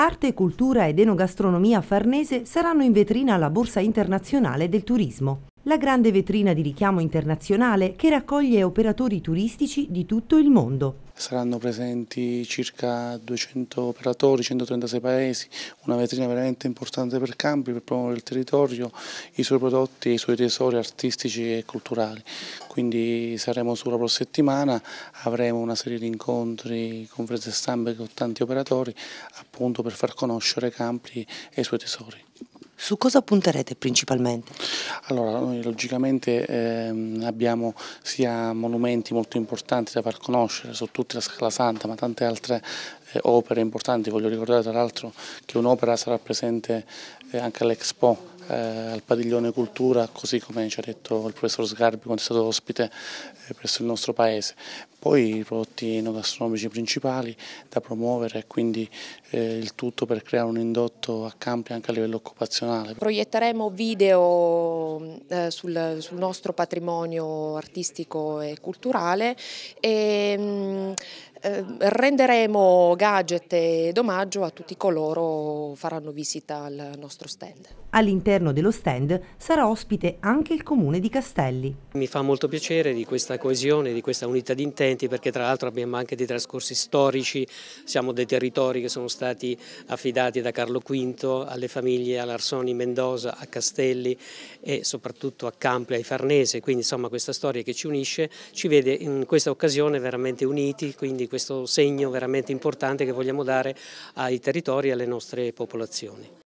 Arte, cultura ed enogastronomia farnese saranno in vetrina alla Borsa internazionale del turismo la grande vetrina di richiamo internazionale che raccoglie operatori turistici di tutto il mondo. Saranno presenti circa 200 operatori, 136 paesi, una vetrina veramente importante per Campi, per promuovere il territorio, i suoi prodotti, i suoi tesori artistici e culturali. Quindi saremo sulla prossima settimana, avremo una serie di incontri, conferenze stampe con tanti operatori appunto per far conoscere Campi e i suoi tesori. Su cosa punterete principalmente? Allora, noi logicamente ehm, abbiamo sia monumenti molto importanti da far conoscere, su tutti la Scala Santa, ma tante altre eh, opere importanti. Voglio ricordare tra l'altro che un'opera sarà presente eh, anche all'Expo eh, al padiglione cultura, così come ci ha detto il professor Sgarbi quando è stato ospite eh, presso il nostro paese. Poi i prodotti no principali da promuovere, quindi eh, il tutto per creare un indotto a campi anche a livello occupazionale. Proietteremo video eh, sul, sul, nostro patrimonio artistico e culturale e, mh, Ehm, renderemo gadget ed omaggio a tutti coloro che faranno visita al nostro stand. All'interno dello stand sarà ospite anche il comune di Castelli. Mi fa molto piacere di questa coesione, di questa unità di intenti perché tra l'altro abbiamo anche dei trascorsi storici, siamo dei territori che sono stati affidati da Carlo V alle famiglie all'Arsoni, Mendoza, a Castelli e soprattutto a Cample, ai Farnese, quindi insomma questa storia che ci unisce ci vede in questa occasione veramente uniti, quindi questo segno veramente importante che vogliamo dare ai territori e alle nostre popolazioni.